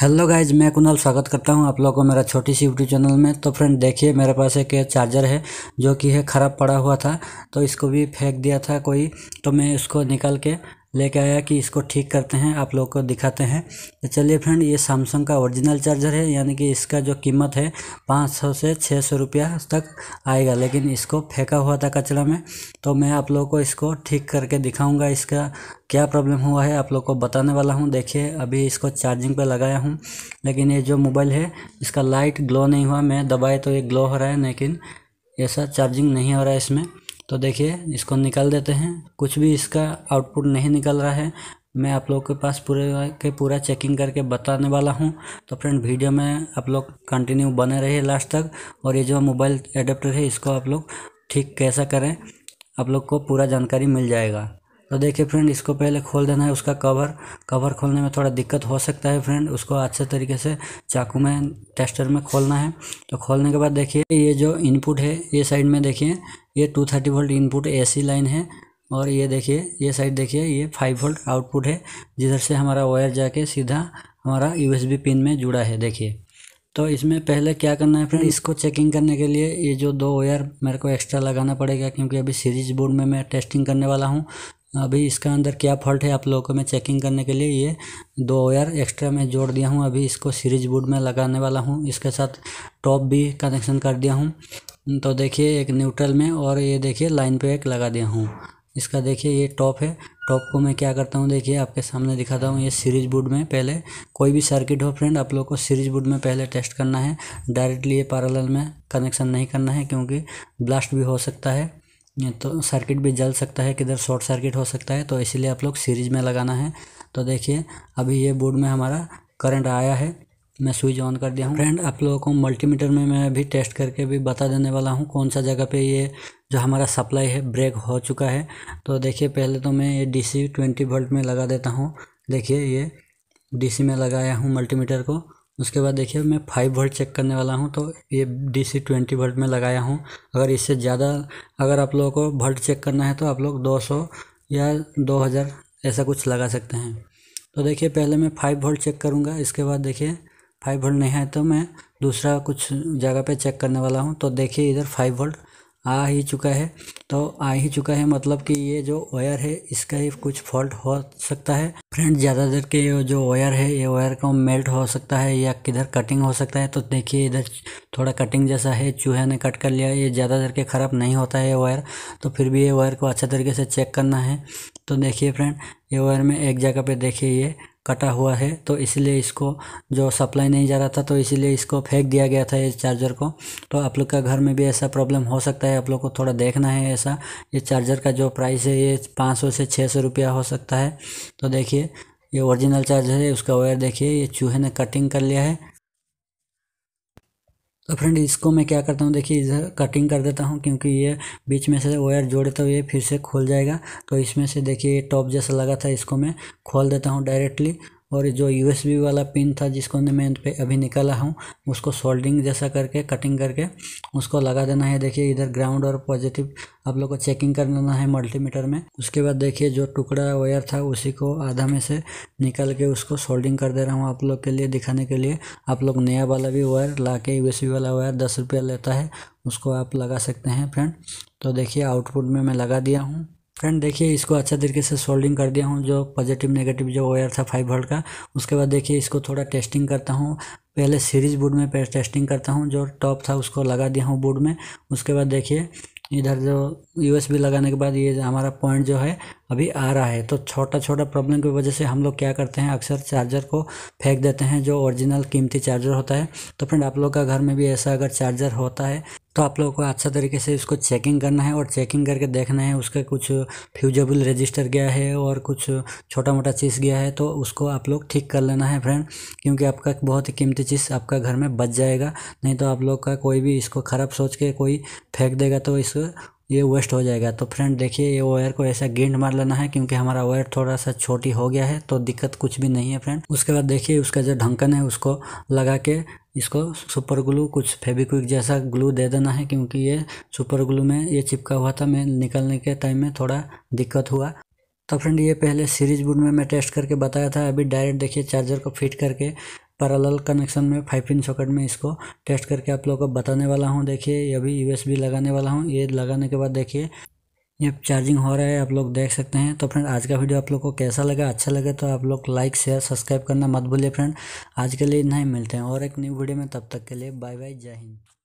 hello guys मैं कुणाल स्वागत करता हूं आप लोगों को मेरा छोटी सी यूट्यूब चैनल में तो फ्रेंड देखिए मेरे पास एक चार्जर है जो कि है ख़राब पड़ा हुआ था तो इसको भी फेंक दिया था कोई तो मैं इसको निकाल के लेके आया कि इसको ठीक करते हैं आप लोग को दिखाते हैं तो चलिए फ्रेंड ये सैमसंग का ओरिजिनल चार्जर है यानी कि इसका जो कीमत है पाँच सौ से छः सौ रुपया तक आएगा लेकिन इसको फेंका हुआ था कचरा में तो मैं आप लोगों को इसको ठीक करके दिखाऊँगा इसका क्या प्रॉब्लम हुआ है आप लोग को बताने वाला हूँ देखिए अभी इसको चार्जिंग पर लगाया हूँ लेकिन ये जो मोबाइल है इसका लाइट ग्लो नहीं हुआ मैं दबाए तो ये ग्लो हो रहा है लेकिन ऐसा चार्जिंग नहीं हो रहा है इसमें तो देखिए इसको निकाल देते हैं कुछ भी इसका आउटपुट नहीं निकल रहा है मैं आप लोग के पास पूरे के पूरा चेकिंग करके बताने वाला हूँ तो फ्रेंड वीडियो में आप लोग कंटिन्यू बने रहिए लास्ट तक और ये जो मोबाइल एडेप्टर है इसको आप लोग ठीक कैसा करें आप लोग को पूरा जानकारी मिल जाएगा तो देखिए फ्रेंड इसको पहले खोल देना है उसका कवर कवर खोलने में थोड़ा दिक्कत हो सकता है फ्रेंड उसको अच्छे तरीके से चाकू में टेस्टर में खोलना है तो खोलने के बाद देखिए ये जो इनपुट है ये साइड में देखिए ये two thirty volt input AC line है और ये देखिए ये साइड देखिए ये फाइव वोल्ट आउटपुट है जिधर से हमारा वायर जाके सीधा हमारा बी पिन में जुड़ा है देखिए तो इसमें पहले क्या करना है फ्रेंड इसको चेकिंग करने के लिए ये जो दो वायर मेरे को एक्स्ट्रा लगाना पड़ेगा क्योंकि अभी सीरीज बोर्ड में मैं टेस्टिंग करने वाला हूँ अभी इसका अंदर क्या फॉल्ट है आप लोगों को मैं चेकिंग करने के लिए ये दो वायर एक्स्ट्रा मैं जोड़ दिया हूँ अभी इसको सीरीज बोर्ड में लगाने वाला हूँ इसके साथ टॉप भी कनेक्शन कर दिया हूँ तो देखिए एक न्यूट्रल में और ये देखिए लाइन पे एक लगा दिया हूँ इसका देखिए ये टॉप है टॉप को मैं क्या करता हूँ देखिए आपके सामने दिखाता हूँ ये सीरीज बोर्ड में पहले कोई भी सर्किट हो फ्रेंड आप लोग को सीरीज बोर्ड में पहले टेस्ट करना है डायरेक्टली ये पैरेलल में कनेक्शन नहीं करना है क्योंकि ब्लास्ट भी हो सकता है तो सर्किट भी जल सकता है किधर शॉर्ट सर्किट हो सकता है तो इसलिए आप लोग सीरीज में लगाना है तो देखिए अभी ये बोर्ड में हमारा करंट आया है मैं स्विच ऑन कर दिया हूँ फ्रेंड आप लोगों को मल्टीमीटर में मैं अभी टेस्ट करके भी बता देने वाला हूँ कौन सा जगह पे ये जो हमारा सप्लाई है ब्रेक हो चुका है तो देखिए पहले तो मैं ये डीसी 20 वोल्ट में लगा देता हूँ देखिए ये डीसी में लगाया हूँ मल्टीमीटर को उसके बाद देखिए मैं फाइव वोल्ट चेक करने वाला हूँ तो ये डी सी ट्वेंटी वोल्ट में लगाया हूँ अगर इससे ज़्यादा अगर आप लोगों को वोल्ट चेक करना है तो आप लोग दो सौ या दो हज़ार ऐसा कुछ लगा सकते हैं तो देखिए पहले मैं फाइव वोल्ट चेक करूँगा इसके बाद देखिए फाइव वोल्ट नहीं है तो मैं दूसरा कुछ जगह पर चेक करने वाला हूँ तो देखिए इधर फाइव वोल्ट आ ही चुका है तो आ ही चुका है मतलब कि ये जो वायर है इसका ही कुछ फॉल्ट हो सकता है फ्रेंड ज़्यादा देर के जो वायर है ये वायर का मेल्ट हो सकता है या किधर कटिंग हो सकता है तो देखिए इधर थोड़ा कटिंग जैसा है चूहे ने कट कर लिया ये ज़्यादा देर के ख़राब नहीं होता है ये वायर तो फिर भी ये वायर को अच्छा तरीके से चेक करना है तो देखिए फ्रेंड ये वायर में एक जगह पर देखिए ये कटा हुआ है तो इसलिए इसको जो सप्लाई नहीं जा रहा था तो इसीलिए इसको फेंक दिया गया था इस चार्जर को तो आप लोग का घर में भी ऐसा प्रॉब्लम हो सकता है आप लोग को थोड़ा देखना है ऐसा ये चार्जर का जो प्राइस है ये पाँच सौ से छः सौ रुपया हो सकता है तो देखिए ये ओरिजिनल चार्जर है उसका वायर देखिए ये चूहे ने कटिंग कर लिया है तो फ्रेंड इसको मैं क्या करता हूँ देखिए इधर कटिंग कर देता हूँ क्योंकि ये बीच में से वायर जोड़े तो ये फिर से खोल जाएगा तो इसमें से देखिए टॉप जैसा लगा था इसको मैं खोल देता हूँ डायरेक्टली और जो यू वाला पिन था जिसको मैं पे अभी निकाला हूँ उसको सोल्डिंग जैसा करके कटिंग करके उसको लगा देना है देखिए इधर ग्राउंड और पॉजिटिव आप लोग को चेकिंग कर लेना है मल्टीमीटर में उसके बाद देखिए जो टुकड़ा वायर था उसी को आधा में से निकल के उसको सोल्डिंग कर दे रहा हूँ आप लोग के लिए दिखाने के लिए आप लोग नया वाला भी वायर ला के यू वाला वायर दस रुपया लेता है उसको आप लगा सकते हैं फ्रेंड तो देखिए आउटपुट में मैं लगा दिया हूँ फ्रेंड देखिए इसको अच्छा तरीके से सोल्डिंग कर दिया हूँ जो पॉजिटिव नेगेटिव जो वायर था फाइव वोल्ट का उसके बाद देखिए इसको थोड़ा टेस्टिंग करता हूँ पहले सीरीज बोर्ड में टेस्टिंग करता हूँ जो टॉप था उसको लगा दिया हूँ बोर्ड में उसके बाद देखिए इधर जो यूएसबी लगाने के बाद ये हमारा पॉइंट जो है अभी आ रहा है तो छोटा छोटा प्रॉब्लम की वजह से हम लोग क्या करते हैं अक्सर चार्जर को फेंक देते हैं जो ओरिजिनल कीमती चार्जर होता है तो फ्रेंड आप लोग का घर में भी ऐसा अगर चार्जर होता है तो आप लोगों को अच्छा तरीके से इसको चेकिंग करना है और चेकिंग करके देखना है उसका कुछ फ्यूजेबल रजिस्टर गया है और कुछ छोटा मोटा चीज़ गया है तो उसको आप लोग ठीक कर लेना है फ्रेंड क्योंकि आपका बहुत ही कीमती चीज़ आपका घर में बच जाएगा नहीं तो आप लोग का कोई भी इसको ख़राब सोच के कोई फेंक देगा तो इस ये वेस्ट हो जाएगा तो फ्रेंड देखिए ये वायर को ऐसा गेंद मार लेना है क्योंकि हमारा वायर थोड़ा सा छोटी हो गया है तो दिक्कत कुछ भी नहीं है फ्रेंड उसके बाद देखिए उसका जो ढंकन है उसको लगा के इसको सुपर ग्लू कुछ फेविक्विक जैसा ग्लू दे देना है क्योंकि ये सुपर ग्लू में ये चिपका हुआ था मैं निकलने के टाइम में थोड़ा दिक्कत हुआ तो फ्रेंड ये पहले सीरीज बुड में मैं टेस्ट करके बताया था अभी डायरेक्ट देखिए चार्जर को फिट करके पैरेलल कनेक्शन में फाइव पिन सॉकेट में इसको टेस्ट करके आप लोगों को बताने वाला हूँ देखिए ये भी यूएसबी लगाने वाला हूँ ये लगाने के बाद देखिए ये चार्जिंग हो रहा है आप लोग देख सकते हैं तो फ्रेंड आज का वीडियो आप लोग को कैसा लगा अच्छा लगे तो आप लोग लाइक शेयर सब्सक्राइब करना मत भूलिए फ्रेंड आज के लिए इतना ही मिलते हैं और एक न्यू वीडियो में तब तक के लिए बाय बाय जय हिंद